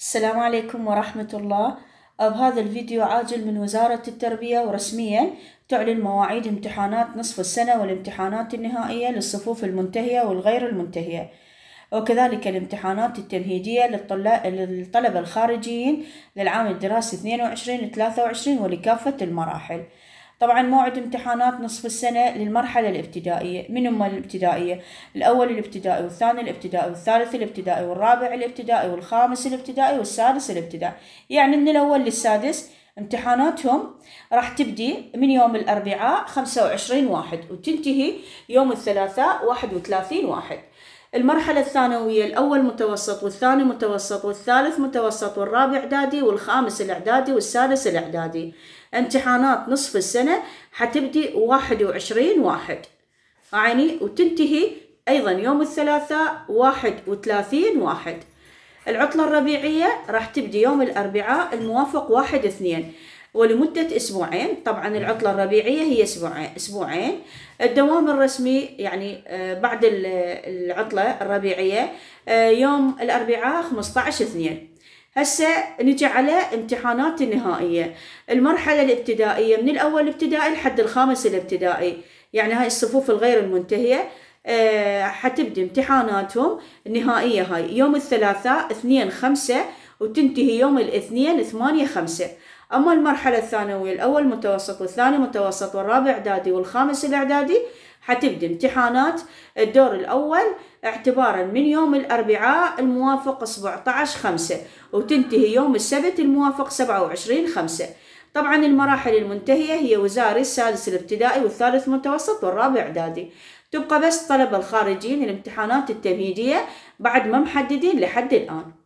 السلام عليكم ورحمة الله بهذا الفيديو عاجل من وزارة التربية ورسميا تعلن مواعيد امتحانات نصف السنة والامتحانات النهائية للصفوف المنتهية والغير المنتهية وكذلك الامتحانات التمهيدية للطلبة الخارجيين للعام الدراسي 22-23 ولكافة المراحل طبعا موعد امتحانات نصف السنة للمرحلة الابتدائية من هم الابتدائية الأول الابتدائي والثاني الابتدائي والثالث الابتدائي والرابع الابتدائي والخامس الابتدائي والسادس الابتدائي يعني من الأول للسادس امتحاناتهم راح تبدي من يوم الأربعاء 25 واحد وتنتهي يوم الثلاثاء 31 واحد المرحلة الثانوية الأول متوسط والثاني متوسط والثالث متوسط والرابع إعدادي والخامس الإعدادي والسادس الإعدادي امتحانات نصف السنة حتبدي 21 واحد يعني وتنتهي أيضا يوم الثلاثاء 31 واحد العطلة الربيعية راح تبدي يوم الأربعاء الموافق واحد اثنين ولمدة أسبوعين طبعا العطلة الربيعية هي أسبوعين أسبوعين الدوام الرسمي يعني آه، بعد العطلة الربيعية آه، يوم الأربعاء 15 اثنين هسه نجي على امتحانات النهائية المرحلة الابتدائية من الأول الابتدائي لحد الخامس الابتدائي يعني هاي الصفوف الغير المنتهية آه، حتبدي امتحاناتهم النهائية هاي يوم الثلاثاء اثنين خمسة وتنتهي يوم الاثنين ثمانية خمسة أما المرحلة الثانوية الأول متوسط والثاني متوسط والرابع إعدادي والخامس الإعدادي حتبدي امتحانات الدور الأول اعتبارا من يوم الأربعاء الموافق 17 خمسة وتنتهي يوم السبت الموافق 27 خمسة طبعا المراحل المنتهية هي وزاري السادس الابتدائي والثالث متوسط والرابع إعدادي تبقى بس طلبة الخارجين الامتحانات التمهيدية بعد ما محددين لحد الآن